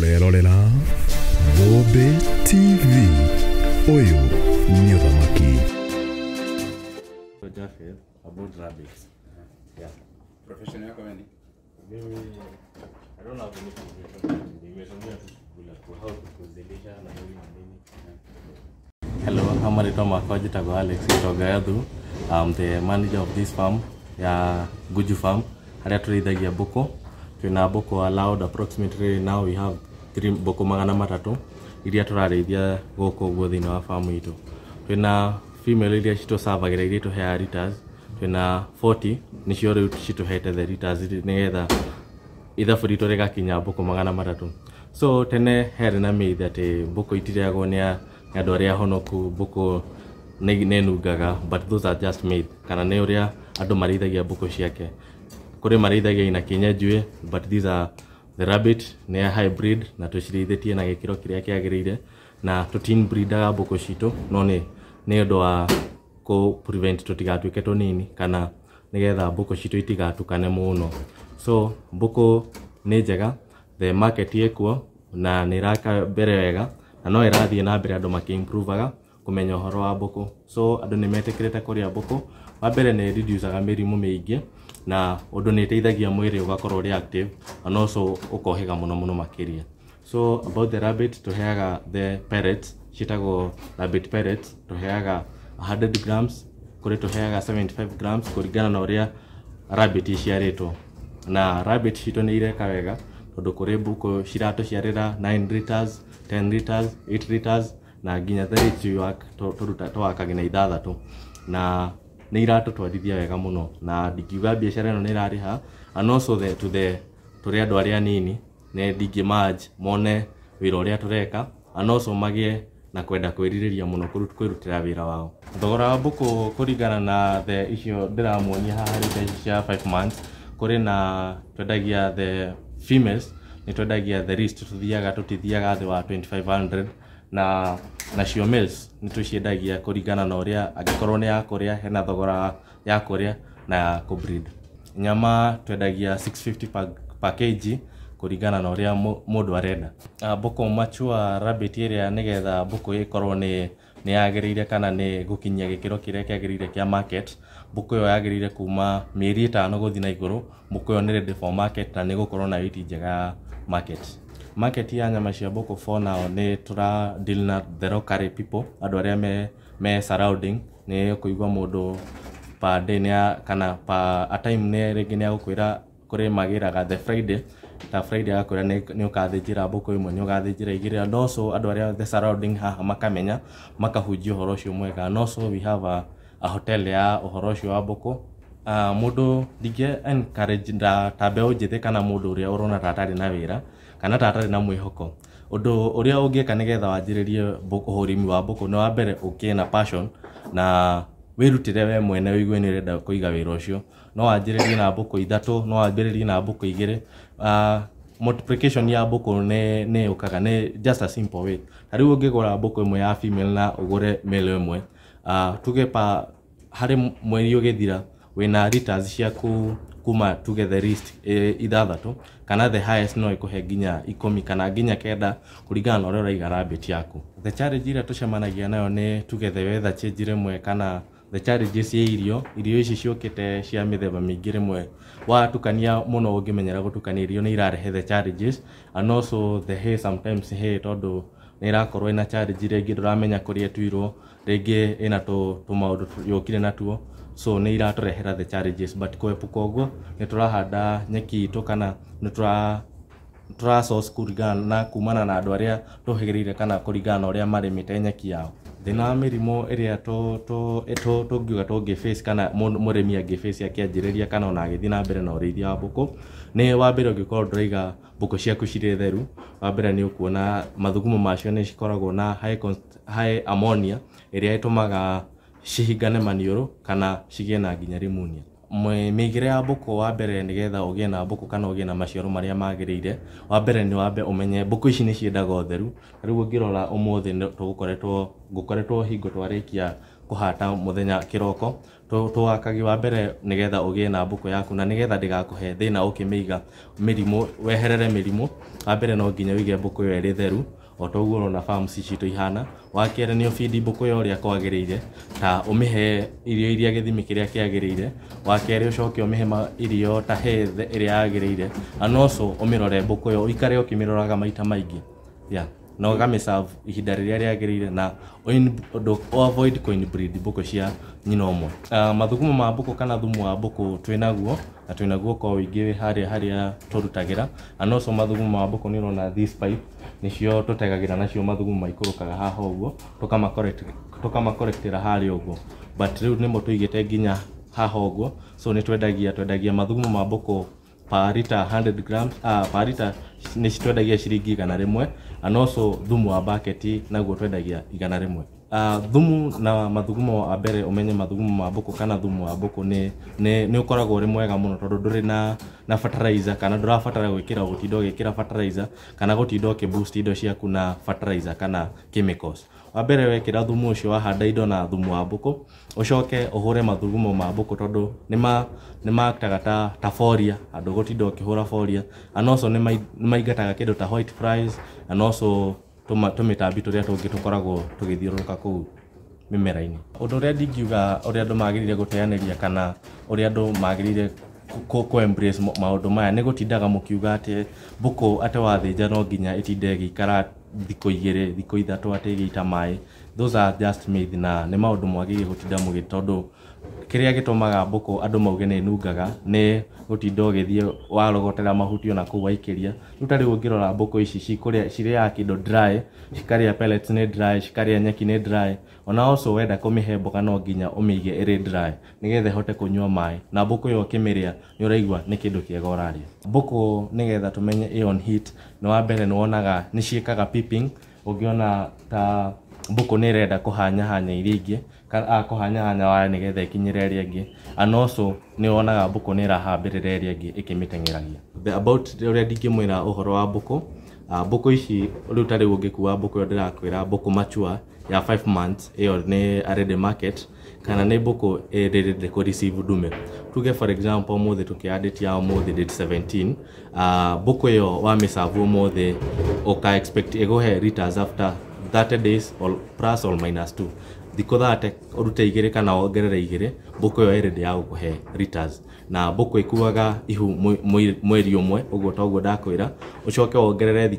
lero rĩra thũmbĩ tv ũyũ nĩ ũthamaki about rabbits. Yeah. Profession yako gani? I don't have any Hello, Makoji Tago Alex I'm the manager of this farm ya Guju farm. Haria tuliithagia Boko. Twina Boko allowed approximately now we have mbũkũ magana matatũ iria tũrarĩithia gũkũ ũguo thĩinĩ wa famu itũ twĩna female iria citũcavagĩra iria itũheaga ritas twĩna 40 nĩcio rĩu citũhete the litters nĩgetha ithabu ritũ rĩgakinya mbũkũ magana matatũ so tene herĩ na mĩitha atĩ mbũkũ itirĩagwo nĩ andũ arĩa honoku mbũkũ nĩnungaga but those are just made kana nĩ ũrĩa andũ marĩithagia mbũkũ ciake kũrĩ marĩithagia ina kĩenyenjiwe but these are the rabbit nä ya hybrid na tå cirĩithĩtie na gä kä ro kä rä a kä agä na tå tinbreedaga mbå kå citå no ne nä å ndå wa prevent to tigatuä ke tå nini kana nä getha mbå kå citå itigatukane må no so boko ne nä the market ĩkuo na nä raka mbere wega na no ĩrathiĩ na bere mbere andå makä kũmenya horo wa boko so andå nĩ metĩkĩrĩte kũrĩa mbũkũ wa mbere nĩ ĩriducaga mĩrimũ mĩingĩ na undu ni iteithagia mwiri ugakorwo uri active and also ukohega muno muno makiria so about the rabbit tuheaga the parrot ciitagwo rabbit pellets tuheaga 100 grams kuri tuheaga 75 grams kuringana na uria rabbit iciaritwo na rabbit shito ni ireka wega tondũ kũrĩ mbũkũ ciratũciarĩra 9 liters 10 liters 8 liters na to nginya 32 twakagina ithathatũ na nä iratåtwarithia wega må no na ndingiuga biacara ä no nä ärarä ha tå rä andå arä anini nä ndingä mone wä ra å rä a tå reka anoco magä na kwenda kwiriria muno kwirutira wira wao thogora wa kå kuringana na the icio ramuonia haha rä mbeca cia 5 months kuri na twendagia the females nä twendagia the list tuthiaga tutithiaga thä wa 2500 na nacio mills nä tå ciendagia kå ringana na å rä a angäkorwo ya kå hena thogora ya kå na ya breed nyama twendagia 650 per, per kg kũringana na ũrĩa mũndũ arenda uh, ah, boko machua rabbit area nĩgetha boko ĩkorwo nĩ ni yagĩrĩire kana ni gukinya gikiro kĩrĩa kĩagĩrĩire kĩa market boko yo yagĩrĩire kuma mĩeri ĩtano gũthiĩ na igũrũ mbũkũ ĩyo nĩ ready for market na nĩgũkorwo na wĩiti njega market market ya nyama cia mbũkũ for nao nĩ tũra deal na the locally people andå arĩa me, me surrounding nĩ kũigua mũndå per day nä kana per a time nä rä ngä nä agå kwä ra kå rä magä the friday ta friday agakwä ra nä å kathä njä ra mbå kå ä mwe nä å gathä njä ra igä rä noso andå arä a the surrounding haha makamenya makahunjia å horo å cio mwega we have a, a hotel ya å horo wa mbå uh, må dige encourage da tabeo njä kana må ndå å tatari na wä kana tata na mwihoko undu uria ungieka nigetha wanjiririe urimi wa mbuku ni wa mbere ukie na passion na wirutire we mwene wigue ni urenda kuiga wira ucio no wanjiririe na mbuku ithatu no wanjiririe na mbuku igiri uh, ah, multiplication ya mbuku nä ne åkaga nä just a simple way na rä u å ngä gå ra mbuku ä mwe ya female na å gå re male ä mwe uh, ah, tuge pa harä mweri å gä thira wina ritas cia ku kuma togetherist e, ithathatu kana the highest no ikuhe nginya ikumi kana nginya kenda kuringana na uria uraiga rabbit yaku the challenge iria tucemanagia nayo ni tugethe weather change rimwe kana the challenge ya irio irio ici ciukite cia mithemba miingi rimwe watukania muno ungimenyera gutukania irio ni irarehe the challenges and also the hay sometimes hay tondu nä irakorwo ä na rä ngä ndå ramenya kå rä a tuirwo rä ngä ä na tå maå ndå yå kire natuo so nä rehera the challenges but kwepuka å guo nä tå rahanda nyeki itå kana nä tå rasource kuringana na kumana na andå arä a kana kå ringana na å rä a marä mä te nyeki yao thä na wa mä rimå ä rä a tå ngiuga tå ngä kana må rä mi angä akä rä ria kana ona agä thiä na mbere na å rä ithia wa mbå kå nä wa mbere å ngä korwo ndå raiga mbå kå ciaku cirä theru wa mbere nä å kuona mathugumo macio nä cikoragwo na high, high ammonia ä rä a ä tå maga cihingane maniũrũ kana cigĩe na nginya rimunia mĩigĩre ya mbũkũ wa mbere nĩgetha ũgĩe na mbũkũ kana ũgĩe na maciaro marĩa magĩrĩire wa mbere nĩ wambe ũmenye mbũkũ ici nĩ ciendaga ũtheru na rĩu ũngĩrora ũmũthĩ tũgũkoretwo ngũkoretwo hingo twarĩkia kũhata mũthenya kĩroko twakagi wa mbere nĩgetha ũgĩe na mbũkũ yaku na nĩgetha ndĩgakũhe thĩna ũkĩmĩiga mĩrimũ weherere mĩrimũ wa mbere no nginya wige mbũkũ ĩyo ĩrĩ theru o toguo urona farm citũ ihana wa kerĩ nĩ ũbindi mbũkũ ya ũrĩa kwagĩrĩire ta ũmĩhe irio iria gĩthimi kĩrĩa kĩagĩrĩire wa kerĩ ma iri irio ta heethe ĩrĩa yagĩrĩire anoco ũmĩrore mbũkũ ĩyo ũikare ũkĩmĩroraga maita maingĩ yeah na ũgamĩcabu ihinda rĩrĩa rĩagĩrĩire na avoid coinbreed mbũkũ cia nyina å uh, ah, mathugumo ma mbũkũ kana thumu wa twä naguo na twĩnaguo kwa ũingĩ harĩa harĩa tũrutagĩra na noco mathugumo ma mbũkũ nĩ ũrona this pipe tegagä ra nacio mathugumo kaga haha ũguo ra harĩa ũguo but rĩu nĩmo tũigĩte nginya haha guo so nĩ twendagia twendagia mathugumo ma kå parita 100 grams ah, parita nä citwendagia ciringi igana rä mwe and also thumu wa bucket naguo twendagia igana rä mwe uh, thumu na mathugumo wa mbere umenye mathugumo ma mbũkũ kana thumu wa mbũkũ nĩ nĩ ũkoragwo ũrĩ mwega mũno tondũ ndũrĩ na na fertilizer kana ndũrabatara gwĩkĩra gũtinda ũgĩkĩra fertilizer kana gũtinda ũkĩ boost indo ciaku na fertilizer kana chemicals wa mbere wekĩra thumu ũcio wahanda indo na thumu wa mbũkũ ũcoke ũhũre mathugumo ma mbũkũ tondũ nĩ maktaga ta, ta foria andũ gũtinda ũkĩhũra foria anoco nĩ maingataga kĩndũ ta white fries anoso tũmĩtambi tũrĩa tũngĩ tũkoragwo tũgĩthiũrũrũka kũu mĩmera å rä a ndingiuga å rä andũ magĩrĩire gũteanĩria kana å rä a andå magä rä ire maå ndå maya nä gå tindaga nĩ gũtindaga mũkiuga atĩ atä wathä nja no nginya ä ĩgĩikara thikũ igĩrĩ thikũ ithatũ atĩ ĩgĩita maĩ those gä ita maä na nä maå ndå mwagä nĩ gå tinda må gä tondå kiria gitumaga mbuku andu mauge ni nungaga ni gutinda ugithie warogotera mahuti ona ku waikiria riu ta riu ungirora mbuku ici cikuria ya kĩndũ dry cikarĩa pellets ni dry cikarĩa nyeki ni dry ona also wenda kũmĩhe mboga no nginya umige iri dry nĩgetha hote kunywa mai na mbũkũ yo kimiria ni ũraigua ni kĩndũ kĩega ũrarĩa mbũkũ nĩgetha tũmenye on heat nĩ wa mbere nĩ wonaga nĩ ciĩkaga peeping ũngĩona ta mbũkũ ni ĩrenda kå hanya hanya iria ingĩ kå hanya hanya waya ni getha ĩkinyĩre ĩrĩa ĩngĩ anoco ni wonaga mbũkũ nä ĩrahambĩrĩra ĩrĩa ĩngĩ ĩkĩmĩteng'eragia about ũrĩa ndingĩmwĩra uhoro wa mbũkũ mbũkũ ici rĩu ta rĩu wa mbũkũ ĩyo ndĩrakwĩra mbũkũ machua ya 5 months ĩyo nĩ already market kana nä mbåkå ä kå receive ndume tuge for example må thä tå kä andä ya må thä date 17 mbåkå uh, ä yo wamä cabu må thä å ka ä gå he after 30 days or plus or minus 2 thikå thate rute igä rä kana wongerere igire buko yo ere rä ndä ya gå kå na buko ikuaga ihu mweri umwe mwe å guo toguo ndakwä ra å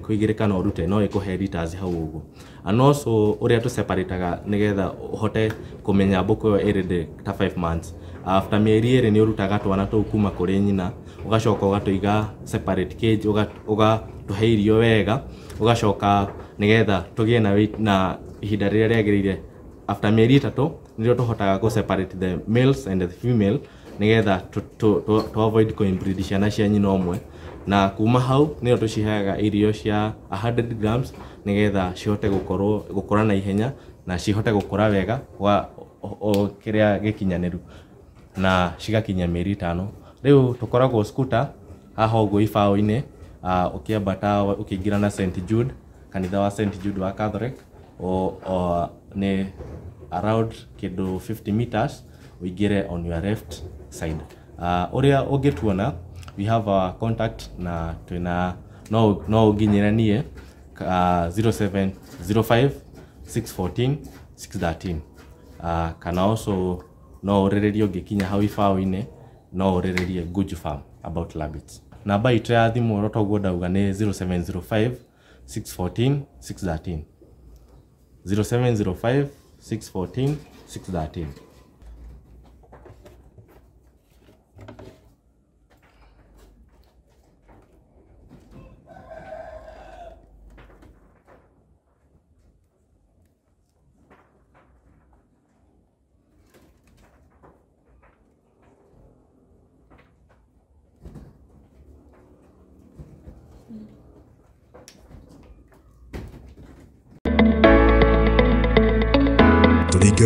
coke kana å no ikuhe kå he hau å guo anoco å rä a nigetha hote kumenya buko yo ere de ta 5 months after mieri ere rä nä å twana to kuma kuri nyina å ugatoiga separate cage iga uga tuhe irio wega ugacoka nigetha tugie na na ihinda rĩrĩa rĩagĩrĩire after mĩeri ĩtatũ nĩrĩo tũhotaga gũ separate the males and the female nigetha to avoid coinbreed ciana cia nyina omwe na kuma hau nĩyo tũciheaga irio cia 100 grams nigetha cihote gũkorwo gũkũra na ihenya na cihote gũkũra wega gwa kĩrĩa gĩkinyanĩru na cigakinyia mĩeri itano rĩu tũkoragwo skuta aho ũguo ibaũ-inĩ uh, ukiambata okay, okay, na St Jude kanitha wa St Jude wa Catholic o, o nĩ around kĩndũ 50 meters ũingĩre on your left side uh, ũrĩa ũngĩtuona we have our contact na twina no no ũnginyĩre niĩ uh, 0705 614 613 uh, kana also no ũrĩrĩrie ũngĩkinya hau ibaũ-inĩ no ũrĩrĩrie Guju Farm about rabbits namba ito ya thimu oro toguo ndauga nĩ 0705 614 613 0705 614 613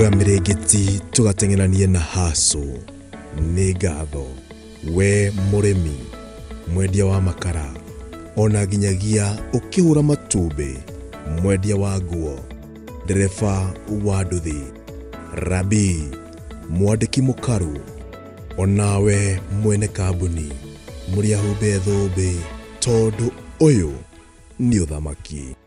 wa mirengeti tugateng'eranie na haso nĩ ngatho we mũrĩmi mwendia wa makara ona nginyagia ũkĩhũra matube mwendia wa nguo ndereba wa nduthi rabii mwandĩki mũkaru onawe mwene kambuni mũrĩahumbe thũmbĩ tondũ ũyũ nĩ ũthamaki